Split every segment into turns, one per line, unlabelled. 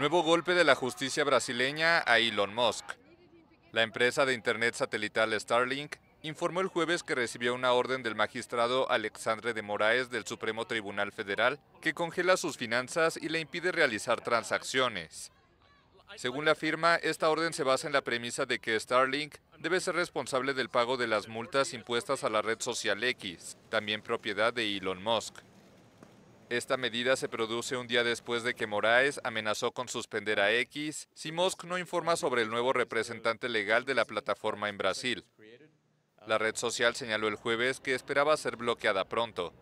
Nuevo golpe de la justicia brasileña a Elon Musk. La empresa de Internet satelital Starlink informó el jueves que recibió una orden del magistrado Alexandre de Moraes del Supremo Tribunal Federal que congela sus finanzas y le impide realizar transacciones. Según la firma, esta orden se basa en la premisa de que Starlink debe ser responsable del pago de las multas impuestas a la red social X, también propiedad de Elon Musk. Esta medida se produce un día después de que Moraes amenazó con suspender a X si Musk no informa sobre el nuevo representante legal de la plataforma en Brasil. La red social señaló el jueves que esperaba ser bloqueada pronto.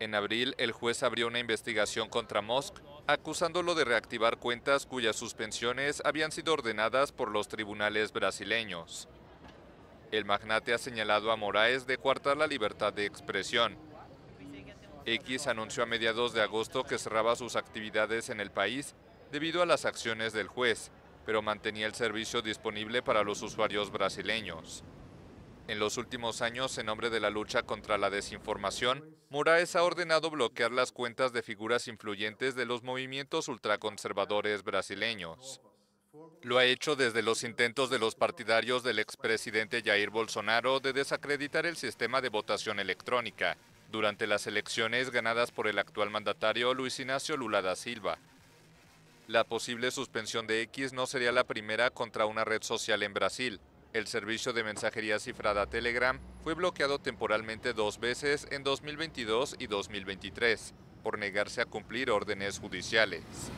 En abril, el juez abrió una investigación contra Musk, acusándolo de reactivar cuentas cuyas suspensiones habían sido ordenadas por los tribunales brasileños. El magnate ha señalado a Moraes de coartar la libertad de expresión, X anunció a mediados de agosto que cerraba sus actividades en el país debido a las acciones del juez, pero mantenía el servicio disponible para los usuarios brasileños. En los últimos años, en nombre de la lucha contra la desinformación, Moraes ha ordenado bloquear las cuentas de figuras influyentes de los movimientos ultraconservadores brasileños. Lo ha hecho desde los intentos de los partidarios del expresidente Jair Bolsonaro de desacreditar el sistema de votación electrónica, durante las elecciones ganadas por el actual mandatario Luis Ignacio Lula da Silva. La posible suspensión de X no sería la primera contra una red social en Brasil. El servicio de mensajería cifrada Telegram fue bloqueado temporalmente dos veces en 2022 y 2023 por negarse a cumplir órdenes judiciales.